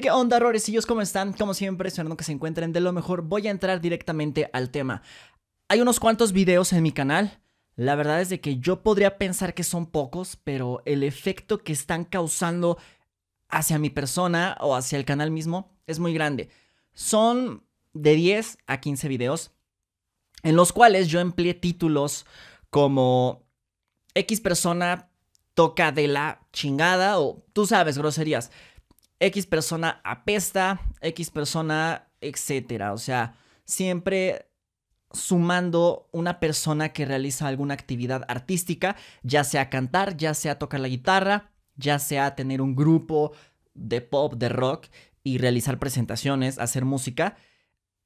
qué onda, rorecillos? ¿Cómo están? Como siempre, esperando que se encuentren de lo mejor, voy a entrar directamente al tema. Hay unos cuantos videos en mi canal. La verdad es de que yo podría pensar que son pocos, pero el efecto que están causando hacia mi persona o hacia el canal mismo es muy grande. Son de 10 a 15 videos en los cuales yo empleé títulos como X persona toca de la chingada o tú sabes, groserías. X persona apesta, X persona, etcétera. O sea, siempre sumando una persona que realiza alguna actividad artística, ya sea cantar, ya sea tocar la guitarra, ya sea tener un grupo de pop, de rock y realizar presentaciones, hacer música.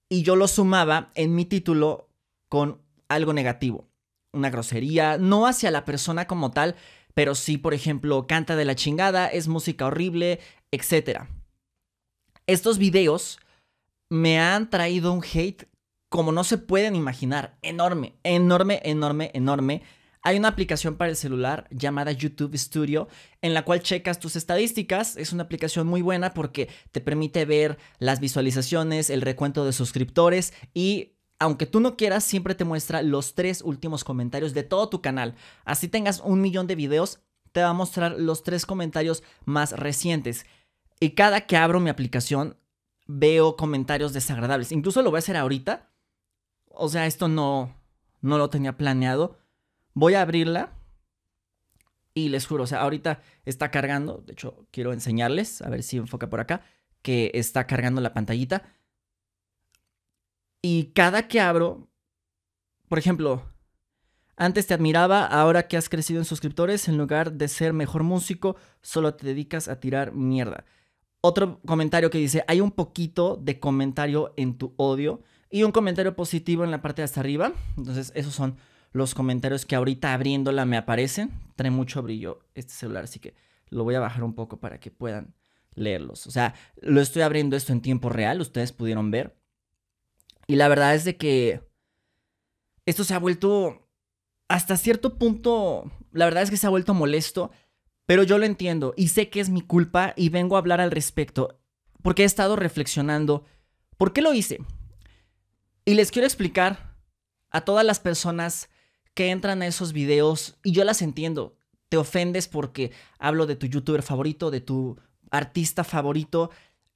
Y yo lo sumaba en mi título con algo negativo, una grosería, no hacia la persona como tal, pero sí, por ejemplo, canta de la chingada, es música horrible, ...etcétera... Estos videos me han traído un hate como no se pueden imaginar, enorme, enorme, enorme, enorme. Hay una aplicación para el celular llamada YouTube Studio en la cual checas tus estadísticas. Es una aplicación muy buena porque te permite ver las visualizaciones, el recuento de suscriptores y aunque tú no quieras, siempre te muestra los tres últimos comentarios de todo tu canal. Así tengas un millón de videos, te va a mostrar los tres comentarios más recientes. Y cada que abro mi aplicación, veo comentarios desagradables. Incluso lo voy a hacer ahorita. O sea, esto no, no lo tenía planeado. Voy a abrirla. Y les juro, o sea, ahorita está cargando. De hecho, quiero enseñarles, a ver si enfoca por acá, que está cargando la pantallita. Y cada que abro, por ejemplo, antes te admiraba, ahora que has crecido en suscriptores, en lugar de ser mejor músico, solo te dedicas a tirar mierda. Otro comentario que dice, hay un poquito de comentario en tu odio y un comentario positivo en la parte de hasta arriba. Entonces, esos son los comentarios que ahorita abriéndola me aparecen. Trae mucho brillo este celular, así que lo voy a bajar un poco para que puedan leerlos. O sea, lo estoy abriendo esto en tiempo real, ustedes pudieron ver. Y la verdad es de que esto se ha vuelto hasta cierto punto, la verdad es que se ha vuelto molesto pero yo lo entiendo y sé que es mi culpa y vengo a hablar al respecto porque he estado reflexionando por qué lo hice. Y les quiero explicar a todas las personas que entran a esos videos y yo las entiendo. Te ofendes porque hablo de tu youtuber favorito, de tu artista favorito,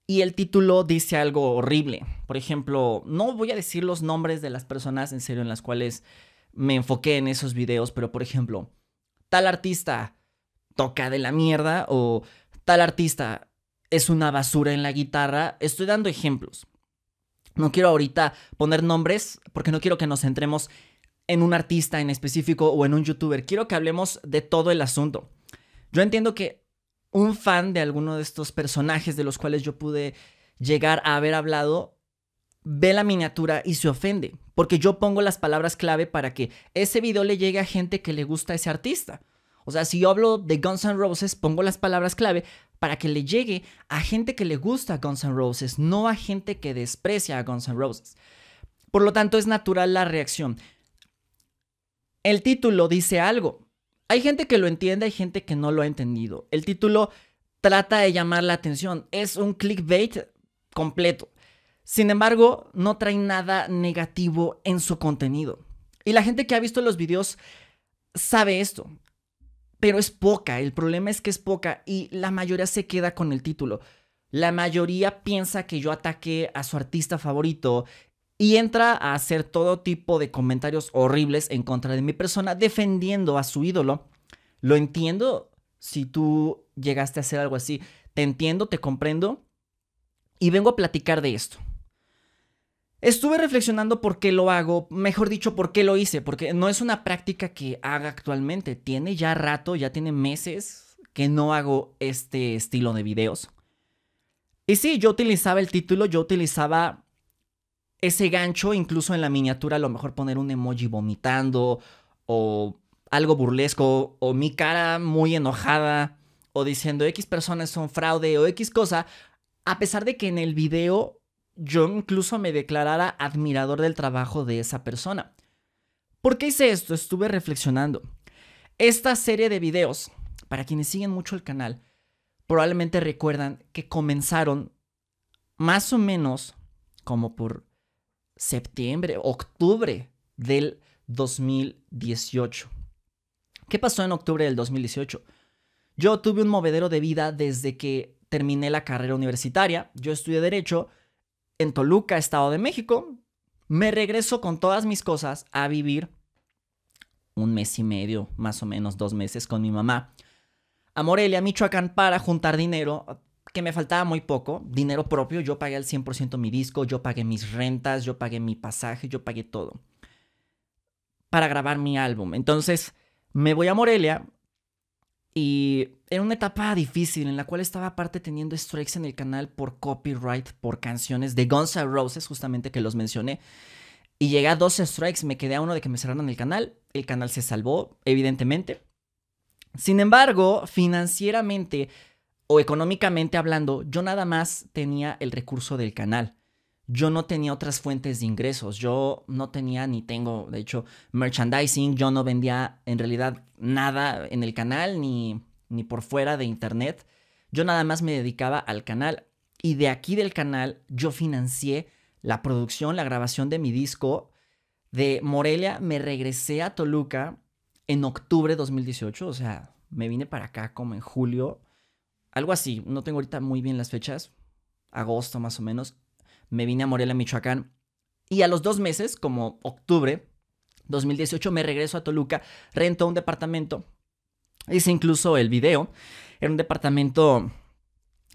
y el título dice algo horrible. Por ejemplo, no voy a decir los nombres de las personas en serio en las cuales me enfoqué en esos videos, pero por ejemplo, tal artista toca de la mierda o tal artista es una basura en la guitarra. Estoy dando ejemplos. No quiero ahorita poner nombres porque no quiero que nos centremos en un artista en específico o en un youtuber. Quiero que hablemos de todo el asunto. Yo entiendo que un fan de alguno de estos personajes de los cuales yo pude llegar a haber hablado ve la miniatura y se ofende, porque yo pongo las palabras clave para que ese video le llegue a gente que le gusta a ese artista. O sea, si yo hablo de Guns N' Roses, pongo las palabras clave para que le llegue a gente que le gusta Guns N' Roses, no a gente que desprecia a Guns N' Roses. Por lo tanto, es natural la reacción. El título dice algo. Hay gente que lo entiende, hay gente que no lo ha entendido. El título trata de llamar la atención. Es un clickbait completo. Sin embargo, no trae nada negativo en su contenido. Y la gente que ha visto los videos sabe esto pero es poca, el problema es que es poca y la mayoría se queda con el título. La mayoría piensa que yo ataque a su artista favorito y entra a hacer todo tipo de comentarios horribles en contra de mi persona defendiendo a su ídolo. Lo entiendo si tú llegaste a hacer algo así. Te entiendo, te comprendo. Y vengo a platicar de esto. Estuve reflexionando por qué lo hago, mejor dicho, por qué lo hice, porque no es una práctica que haga actualmente. Tiene ya rato, ya tiene meses que no hago este estilo de videos. Y sí, yo utilizaba el título, yo utilizaba ese gancho, incluso en la miniatura, a lo mejor poner un emoji vomitando o algo burlesco o mi cara muy enojada o diciendo X personas son fraude o X cosa, a pesar de que en el video yo incluso me declarara admirador del trabajo de esa persona. ¿Por qué hice esto? Estuve reflexionando. Esta serie de videos, para quienes siguen mucho el canal, probablemente recuerdan que comenzaron más o menos como por septiembre, octubre del 2018. ¿Qué pasó en octubre del 2018? Yo tuve un movedero de vida desde que terminé la carrera universitaria. Yo estudié derecho, en Toluca, Estado de México. Me regreso con todas mis cosas a vivir un mes y medio, más o menos dos meses con mi mamá, a Morelia, Michoacán, para juntar dinero, que me faltaba muy poco, dinero propio, yo pagué al 100% mi disco, yo pagué mis rentas, yo pagué mi pasaje, yo pagué todo, para grabar mi álbum. Entonces, me voy a Morelia, y era una etapa difícil en la cual estaba aparte teniendo strikes en el canal por copyright, por canciones de Guns Roses, justamente que los mencioné. Y llegué a dos strikes, me quedé a uno de que me cerraron el canal. El canal se salvó, evidentemente. Sin embargo, financieramente o económicamente hablando, yo nada más tenía el recurso del canal yo no tenía otras fuentes de ingresos. Yo no tenía ni tengo, de hecho, merchandising. Yo no vendía en realidad nada en el canal ni, ni por fuera de internet. Yo nada más me dedicaba al canal. Y de aquí del canal yo financié la producción, la grabación de mi disco. De Morelia me regresé a Toluca en octubre de 2018. O sea, me vine para acá como en julio. Algo así. No tengo ahorita muy bien las fechas. Agosto más o menos me vine a Morelia, Michoacán. Y a los dos meses, como octubre 2018, me regreso a Toluca, rento un departamento. Hice incluso el video. Era un departamento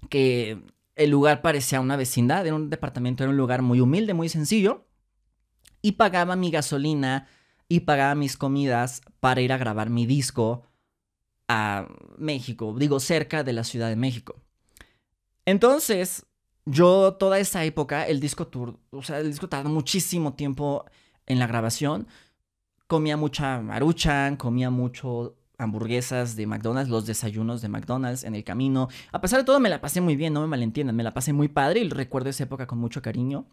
que el lugar parecía una vecindad, era un departamento, era un lugar muy humilde, muy sencillo. Y pagaba mi gasolina y pagaba mis comidas para ir a grabar mi disco a México, digo cerca de la Ciudad de México. Entonces, yo toda esa época, el disco tour, o sea, el disco tardó muchísimo tiempo en la grabación. Comía mucha maruchan, comía mucho hamburguesas de McDonald's, los desayunos de McDonald's en el camino. A pesar de todo, me la pasé muy bien, no me malentiendan, me la pasé muy padre y recuerdo esa época con mucho cariño.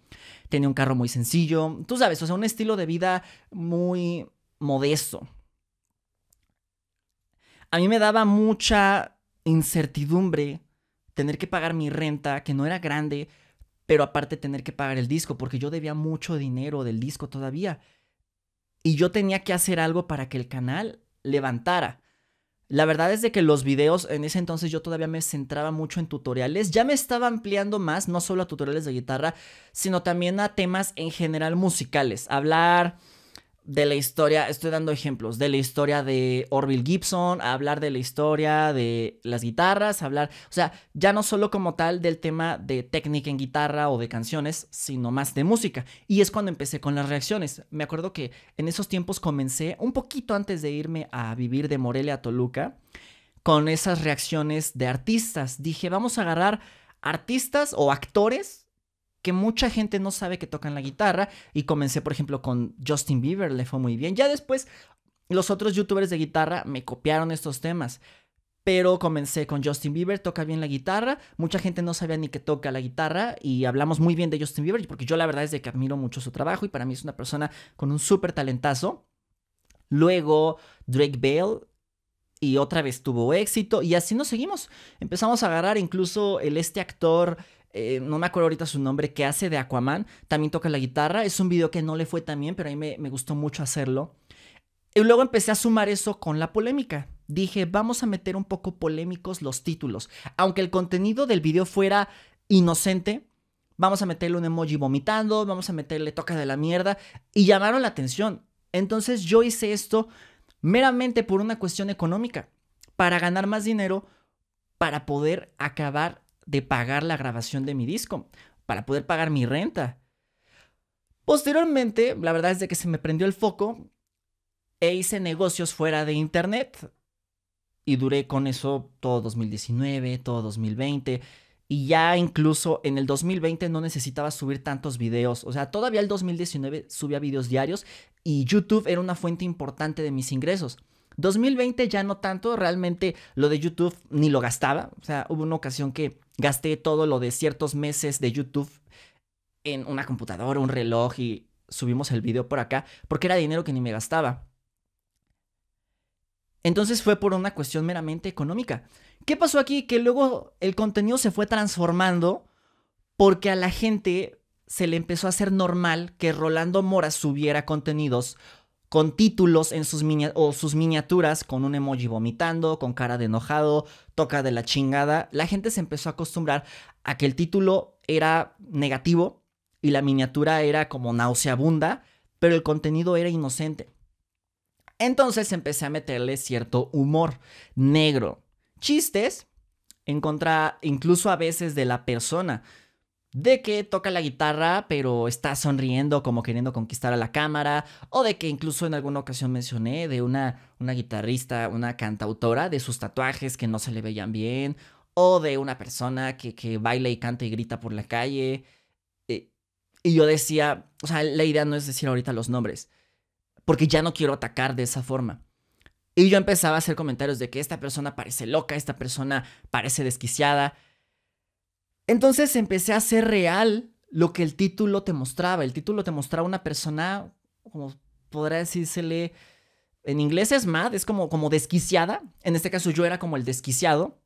Tenía un carro muy sencillo, tú sabes, o sea, un estilo de vida muy modesto. A mí me daba mucha incertidumbre tener que pagar mi renta, que no era grande, pero aparte tener que pagar el disco, porque yo debía mucho dinero del disco todavía. Y yo tenía que hacer algo para que el canal levantara. La verdad es de que los videos, en ese entonces yo todavía me centraba mucho en tutoriales, ya me estaba ampliando más, no solo a tutoriales de guitarra, sino también a temas en general musicales, hablar, de la historia, estoy dando ejemplos, de la historia de Orville Gibson, hablar de la historia de las guitarras, hablar, o sea, ya no solo como tal del tema de técnica en guitarra o de canciones, sino más de música. Y es cuando empecé con las reacciones. Me acuerdo que en esos tiempos comencé un poquito antes de irme a vivir de Morelia a Toluca con esas reacciones de artistas. Dije, vamos a agarrar artistas o actores mucha gente no sabe que tocan la guitarra. Y comencé, por ejemplo, con Justin Bieber, le fue muy bien. Ya después, los otros youtubers de guitarra me copiaron estos temas. Pero comencé con Justin Bieber, toca bien la guitarra. Mucha gente no sabía ni que toca la guitarra y hablamos muy bien de Justin Bieber porque yo la verdad es que admiro mucho su trabajo y para mí es una persona con un súper talentazo. Luego Drake Bell y otra vez tuvo éxito y así nos seguimos. Empezamos a agarrar incluso el este actor eh, no me acuerdo ahorita su nombre, que hace de Aquaman, también toca la guitarra. Es un video que no le fue tan bien, pero a mí me, me gustó mucho hacerlo. Y luego empecé a sumar eso con la polémica. Dije, vamos a meter un poco polémicos los títulos. Aunque el contenido del video fuera inocente, vamos a meterle un emoji vomitando, vamos a meterle toca de la mierda. Y llamaron la atención. Entonces yo hice esto meramente por una cuestión económica, para ganar más dinero, para poder acabar de pagar la grabación de mi disco, para poder pagar mi renta. Posteriormente, la verdad es de que se me prendió el foco e hice negocios fuera de internet. Y duré con eso todo 2019, todo 2020. Y ya incluso en el 2020 no necesitaba subir tantos videos. O sea, todavía el 2019 subía videos diarios y YouTube era una fuente importante de mis ingresos. 2020 ya no tanto, realmente lo de YouTube ni lo gastaba. O sea, hubo una ocasión que Gasté todo lo de ciertos meses de YouTube en una computadora, un reloj y subimos el video por acá porque era dinero que ni me gastaba. Entonces fue por una cuestión meramente económica. ¿Qué pasó aquí? Que luego el contenido se fue transformando porque a la gente se le empezó a hacer normal que Rolando Mora subiera contenidos con títulos en sus, o sus miniaturas, con un emoji vomitando, con cara de enojado, toca de la chingada, la gente se empezó a acostumbrar a que el título era negativo y la miniatura era como nauseabunda, pero el contenido era inocente. Entonces empecé a meterle cierto humor negro, chistes en contra incluso a veces de la persona de que toca la guitarra pero está sonriendo como queriendo conquistar a la cámara, o de que incluso en alguna ocasión mencioné de una, una guitarrista, una cantautora, de sus tatuajes que no se le veían bien, o de una persona que, baila y canta y grita por la calle. Eh, y yo decía, o sea, la idea no es decir ahorita los nombres, porque ya no quiero atacar de esa forma. Y yo empezaba a hacer comentarios de que esta persona parece loca, esta persona parece desquiciada. Entonces empecé a hacer real lo que el título te mostraba. El título te mostraba una persona, como podrá decírsele, en inglés es mad, es como, como desquiciada. En este caso yo era como el desquiciado.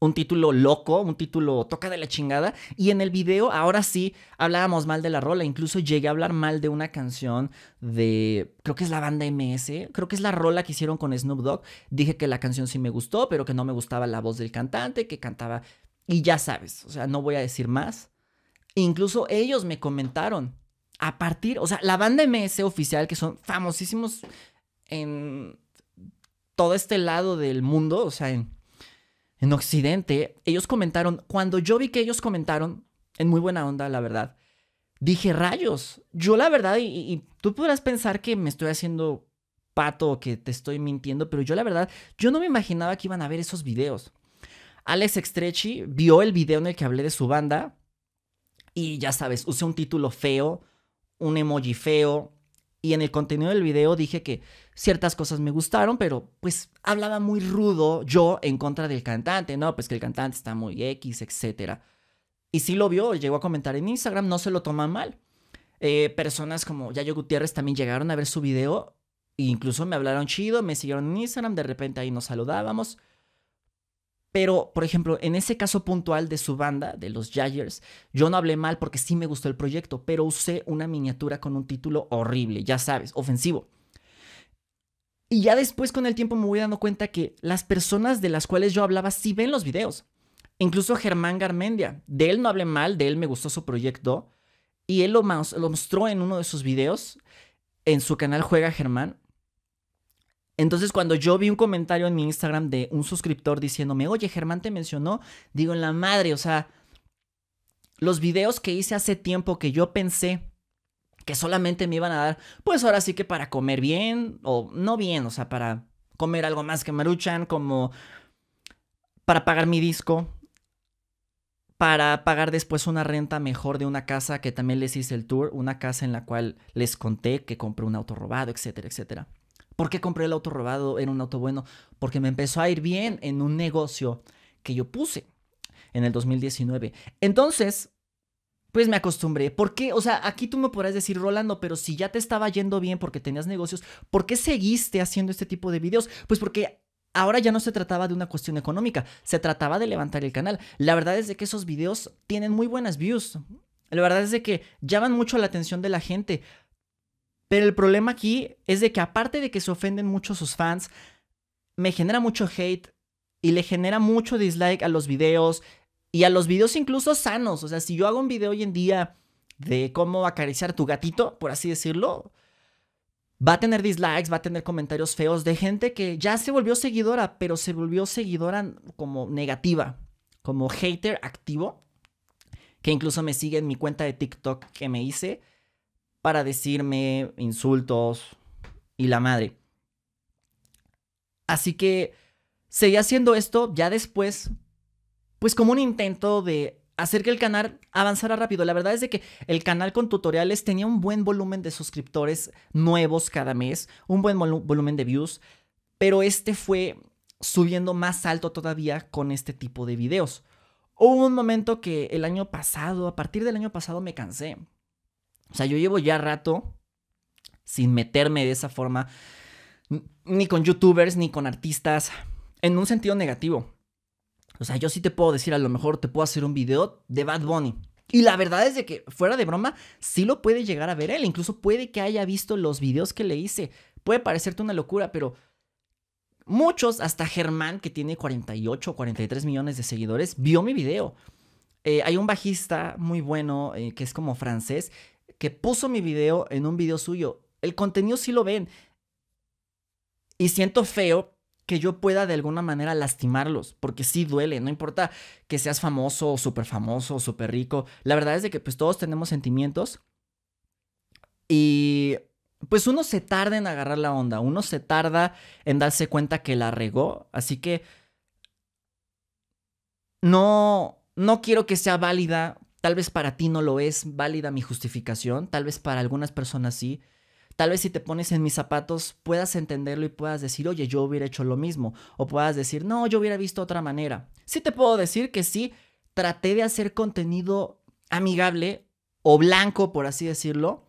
Un título loco, un título toca de la chingada. Y en el video, ahora sí, hablábamos mal de la rola. Incluso llegué a hablar mal de una canción de, creo que es la banda MS, creo que es la rola que hicieron con Snoop Dogg. Dije que la canción sí me gustó, pero que no me gustaba la voz del cantante, que cantaba y ya sabes, o sea, no voy a decir más. Incluso ellos me comentaron a partir, o sea, la banda MS oficial, que son famosísimos en todo este lado del mundo, o sea, en, Occidente, ellos comentaron, cuando yo vi que ellos comentaron, en muy buena onda, la verdad, dije, rayos, yo la verdad, y, tú podrás pensar que me estoy haciendo pato, o que te estoy mintiendo, pero yo la verdad, yo no me imaginaba que iban a ver esos videos. Alex Estrechi vio el video en el que hablé de su banda y ya sabes, usé un título feo, un emoji feo y en el contenido del video dije que ciertas cosas me gustaron, pero pues hablaba muy rudo yo en contra del cantante, no, pues que el cantante está muy X, etc. Y sí lo vio, llegó a comentar en Instagram, no se lo toman mal. Eh, personas como Yayo Gutiérrez también llegaron a ver su video, e incluso me hablaron chido, me siguieron en Instagram, de repente ahí nos saludábamos. Pero, por ejemplo, en ese caso puntual de su banda, de los Jaggers, yo no hablé mal porque sí me gustó el proyecto, pero usé una miniatura con un título horrible, ya sabes, ofensivo. Y ya después con el tiempo me voy dando cuenta que las personas de las cuales yo hablaba sí ven los videos. Incluso Germán Garmendia, de él no hablé mal, de él me gustó su proyecto y él lo, lo mostró en uno de sus videos, en su canal Juega Germán, entonces cuando yo vi un comentario en mi Instagram de un suscriptor diciéndome, oye Germán te mencionó, digo en la madre, o sea, los videos que hice hace tiempo que yo pensé que solamente me iban a dar, pues ahora sí que para comer bien, o no bien, o sea, para comer algo más que maruchan, como para pagar mi disco, para pagar después una renta mejor de una casa que también les hice el tour, una casa en la cual les conté que compré un auto robado, etcétera, etcétera. ¿Por qué compré el auto robado? Era un auto bueno. Porque me empezó a ir bien en un negocio que yo puse en el 2019. Entonces, pues me acostumbré. ¿Por qué? O sea, aquí tú me podrás decir, Rolando, pero si ya te estaba yendo bien porque tenías negocios, ¿por qué seguiste haciendo este tipo de videos? Pues porque ahora ya no se trataba de una cuestión económica, se trataba de levantar el canal. La verdad es de que esos videos tienen muy buenas views. La verdad es de que llaman mucho la atención de la gente. Pero el problema aquí es de que aparte de que se ofenden mucho sus fans, me genera mucho hate y le genera mucho dislike a los videos y a los videos incluso sanos. O sea, si yo hago un video hoy en día de cómo acariciar tu gatito, por así decirlo, va a tener dislikes, va a tener comentarios feos de gente que ya se volvió seguidora, pero se volvió seguidora como negativa, como hater activo, que incluso me sigue en mi cuenta de TikTok que me hice para decirme insultos y la madre. Así que seguí haciendo esto ya después, pues como un intento de hacer que el canal avanzara rápido. La verdad es de que el canal con tutoriales tenía un buen volumen de suscriptores nuevos cada mes, un buen volumen de views, pero este fue subiendo más alto todavía con este tipo de videos. Hubo un momento que el año pasado, a partir del año pasado me cansé. O sea, yo llevo ya rato sin meterme de esa forma, ni con youtubers, ni con artistas, en un sentido negativo. O sea, yo sí te puedo decir, a lo mejor te puedo hacer un video de Bad Bunny. Y la verdad es de que, fuera de broma, sí lo puede llegar a ver él. Incluso puede que haya visto los videos que le hice. Puede parecerte una locura, pero muchos, hasta Germán, que tiene 48 o 43 millones de seguidores, vio mi video. Eh, hay un bajista muy bueno eh, que es como francés que puso mi video en un video suyo. El contenido sí lo ven. Y siento feo que yo pueda de alguna manera lastimarlos, porque sí duele, no importa que seas famoso o súper famoso o súper rico. La verdad es de que pues todos tenemos sentimientos y pues uno se tarda en agarrar la onda, uno se tarda en darse cuenta que la regó, así que no no quiero que sea válida Tal vez para ti no lo es válida mi justificación, tal vez para algunas personas sí. Tal vez si te pones en mis zapatos puedas entenderlo y puedas decir, oye, yo hubiera hecho lo mismo. O puedas decir, no, yo hubiera visto otra manera. Sí te puedo decir que sí, traté de hacer contenido amigable o blanco, por así decirlo.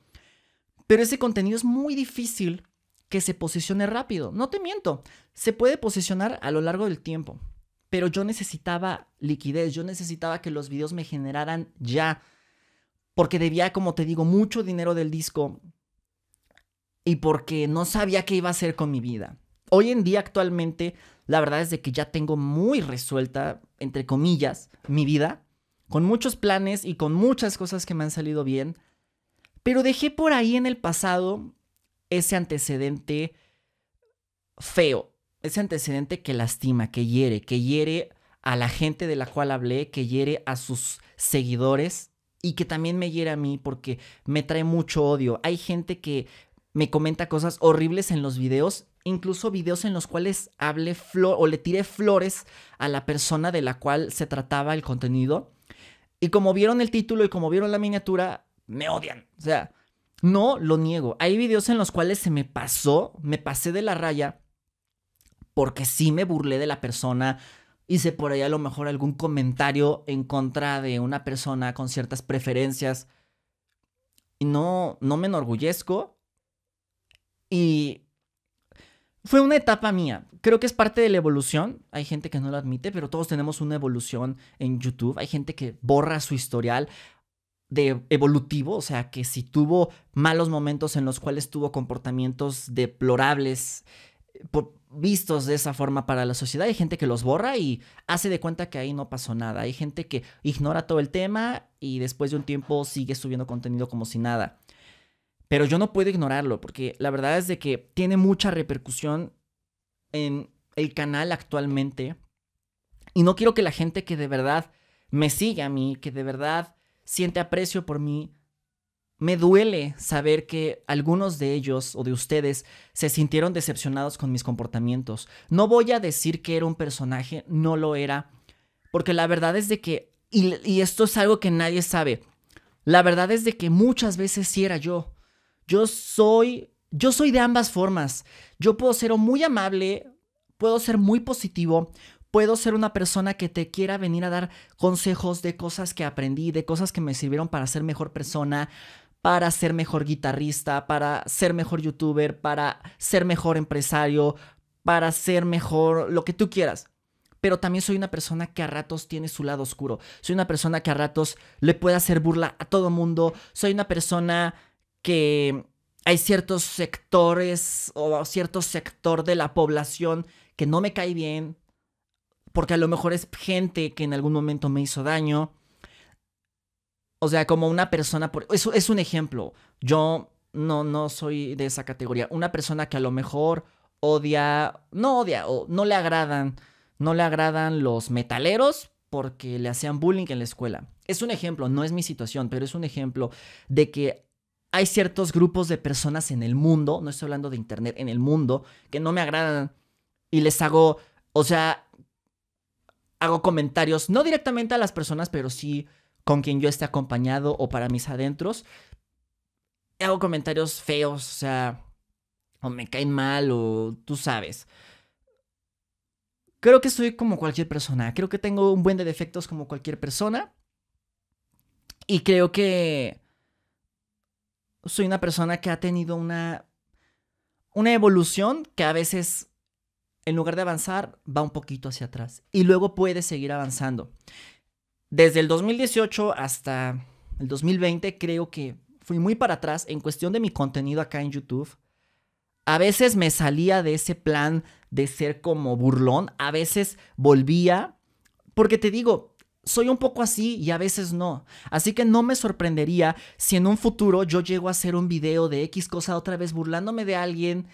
Pero ese contenido es muy difícil que se posicione rápido. No te miento, se puede posicionar a lo largo del tiempo pero yo necesitaba liquidez, yo necesitaba que los videos me generaran ya, porque debía, como te digo, mucho dinero del disco y porque no sabía qué iba a hacer con mi vida. Hoy en día, actualmente, la verdad es de que ya tengo muy resuelta, entre comillas, mi vida, con muchos planes y con muchas cosas que me han salido bien, pero dejé por ahí en el pasado ese antecedente feo, ese antecedente que lastima, que hiere, que hiere a la gente de la cual hablé, que hiere a sus seguidores y que también me hiere a mí porque me trae mucho odio. Hay gente que me comenta cosas horribles en los videos, incluso videos en los cuales hablé o le tiré flores a la persona de la cual se trataba el contenido. Y como vieron el título y como vieron la miniatura, me odian. O sea, no lo niego. Hay videos en los cuales se me pasó, me pasé de la raya porque sí me burlé de la persona, hice por ahí a lo mejor algún comentario en contra de una persona con ciertas preferencias. Y no, no me enorgullezco. Y fue una etapa mía. Creo que es parte de la evolución. Hay gente que no lo admite, pero todos tenemos una evolución en YouTube. Hay gente que borra su historial de evolutivo, o sea, que si tuvo malos momentos en los cuales tuvo comportamientos deplorables vistos de esa forma para la sociedad. Hay gente que los borra y hace de cuenta que ahí no pasó nada. Hay gente que ignora todo el tema y después de un tiempo sigue subiendo contenido como si nada. Pero yo no puedo ignorarlo porque la verdad es de que tiene mucha repercusión en el canal actualmente. Y no quiero que la gente que de verdad me sigue a mí, que de verdad siente aprecio por mí, me duele saber que algunos de ellos o de ustedes se sintieron decepcionados con mis comportamientos. No voy a decir que era un personaje, no lo era, porque la verdad es de que, y, esto es algo que nadie sabe, la verdad es de que muchas veces sí era yo. Yo soy, yo soy de ambas formas. Yo puedo ser muy amable, puedo ser muy positivo, puedo ser una persona que te quiera venir a dar consejos de cosas que aprendí, de cosas que me sirvieron para ser mejor persona, para ser mejor guitarrista, para ser mejor youtuber, para ser mejor empresario, para ser mejor lo que tú quieras. Pero también soy una persona que a ratos tiene su lado oscuro. Soy una persona que a ratos le puede hacer burla a todo mundo. Soy una persona que hay ciertos sectores o cierto sector de la población que no me cae bien, porque a lo mejor es gente que en algún momento me hizo daño, o sea, como una persona, por... eso es un ejemplo. Yo no, no soy de esa categoría. Una persona que a lo mejor odia, no odia, o no le agradan, no le agradan los metaleros porque le hacían bullying en la escuela. Es un ejemplo, no es mi situación, pero es un ejemplo de que hay ciertos grupos de personas en el mundo, no estoy hablando de internet, en el mundo, que no me agradan y les hago, o sea, hago comentarios, no directamente a las personas, pero sí con quien yo esté acompañado o para mis adentros, hago comentarios feos, o sea, o me caen mal, o tú sabes. Creo que soy como cualquier persona, creo que tengo un buen de defectos como cualquier persona. Y creo que soy una persona que ha tenido una, una evolución que a veces, en lugar de avanzar, va un poquito hacia atrás. Y luego puede seguir avanzando. Desde el 2018 hasta el 2020 creo que fui muy para atrás en cuestión de mi contenido acá en YouTube. A veces me salía de ese plan de ser como burlón, a veces volvía, porque te digo, soy un poco así y a veces no. Así que no me sorprendería si en un futuro yo llego a hacer un video de X cosa otra vez burlándome de alguien.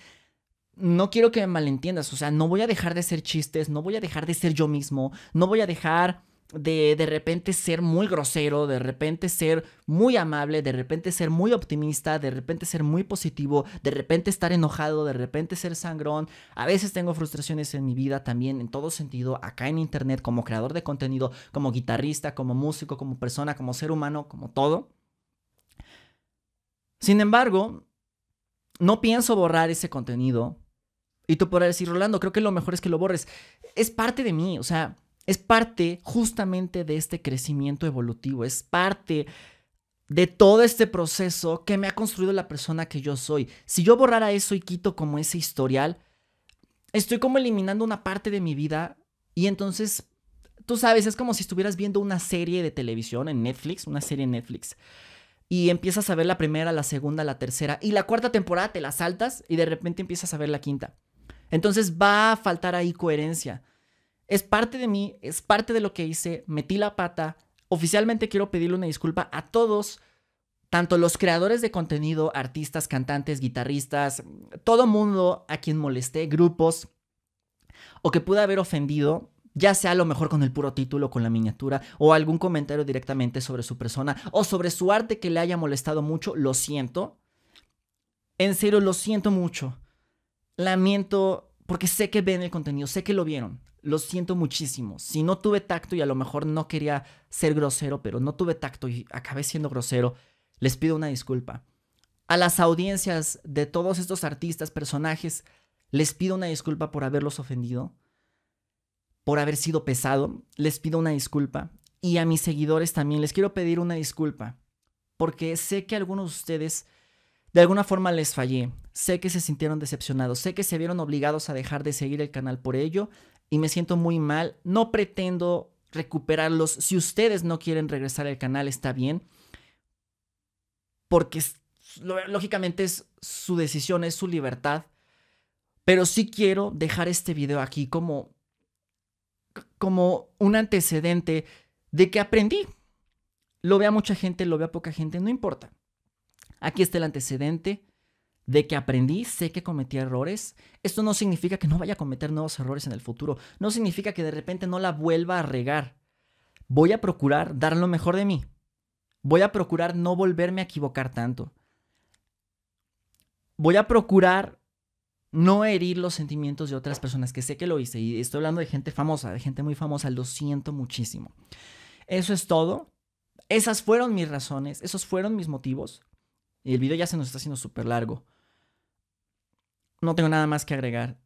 No quiero que me malentiendas, o sea, no voy a dejar de ser chistes, no voy a dejar de ser yo mismo, no voy a dejar de de repente ser muy grosero, de repente ser muy amable, de repente ser muy optimista, de repente ser muy positivo, de repente estar enojado, de repente ser sangrón. A veces tengo frustraciones en mi vida también, en todo sentido, acá en internet, como creador de contenido, como guitarrista, como músico, como persona, como ser humano, como todo. Sin embargo, no pienso borrar ese contenido. Y tú podrás decir, Rolando, creo que lo mejor es que lo borres. Es parte de mí, o sea, es parte justamente de este crecimiento evolutivo, es parte de todo este proceso que me ha construido la persona que yo soy. Si yo borrara eso y quito como ese historial, estoy como eliminando una parte de mi vida y entonces, tú sabes, es como si estuvieras viendo una serie de televisión en Netflix, una serie en Netflix. Y empiezas a ver la primera, la segunda, la tercera y la cuarta temporada te la saltas y de repente empiezas a ver la quinta. Entonces va a faltar ahí coherencia es parte de mí, es parte de lo que hice, metí la pata. Oficialmente quiero pedirle una disculpa a todos, tanto los creadores de contenido, artistas, cantantes, guitarristas, todo mundo a quien molesté, grupos o que pude haber ofendido, ya sea a lo mejor con el puro título, con la miniatura o algún comentario directamente sobre su persona o sobre su arte que le haya molestado mucho, lo siento. En serio, lo siento mucho. Lamento porque sé que ven el contenido, sé que lo vieron lo siento muchísimo. Si no tuve tacto y a lo mejor no quería ser grosero, pero no tuve tacto y acabé siendo grosero, les pido una disculpa. A las audiencias de todos estos artistas, personajes, les pido una disculpa por haberlos ofendido, por haber sido pesado, les pido una disculpa. Y a mis seguidores también les quiero pedir una disculpa, porque sé que algunos de ustedes de alguna forma les fallé, sé que se sintieron decepcionados, sé que se vieron obligados a dejar de seguir el canal por ello, y me siento muy mal. No pretendo recuperarlos. Si ustedes no quieren regresar al canal, está bien. Porque lógicamente es su decisión, es su libertad. Pero sí quiero dejar este video aquí como, como un antecedente de que aprendí. Lo vea mucha gente, lo vea poca gente, no importa. Aquí está el antecedente de que aprendí, sé que cometí errores. Esto no significa que no vaya a cometer nuevos errores en el futuro. No significa que de repente no la vuelva a regar. Voy a procurar dar lo mejor de mí. Voy a procurar no volverme a equivocar tanto. Voy a procurar no herir los sentimientos de otras personas, que sé que lo hice. Y estoy hablando de gente famosa, de gente muy famosa. Lo siento muchísimo. Eso es todo. Esas fueron mis razones, esos fueron mis motivos. Y el video ya se nos está haciendo súper largo. No tengo nada más que agregar.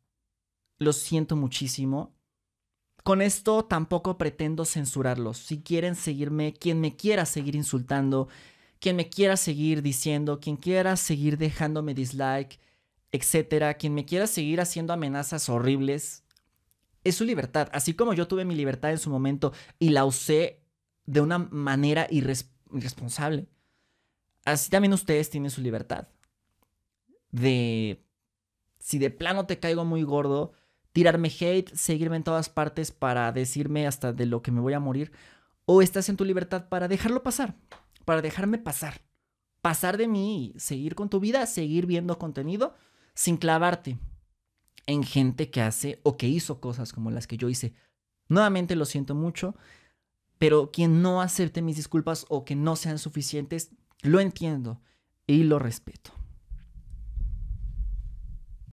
Lo siento muchísimo. Con esto tampoco pretendo censurarlos. Si quieren seguirme, quien me quiera seguir insultando, quien me quiera seguir diciendo, quien quiera seguir dejándome dislike, etcétera, quien me quiera seguir haciendo amenazas horribles, es su libertad. Así como yo tuve mi libertad en su momento y la usé de una manera irresponsable así también ustedes tienen su libertad. De, si de plano te caigo muy gordo, tirarme hate, seguirme en todas partes para decirme hasta de lo que me voy a morir, o estás en tu libertad para dejarlo pasar, para dejarme pasar, pasar de mí, y seguir con tu vida, seguir viendo contenido sin clavarte en gente que hace o que hizo cosas como las que yo hice. Nuevamente lo siento mucho, pero quien no acepte mis disculpas o que no sean suficientes, lo entiendo y lo respeto.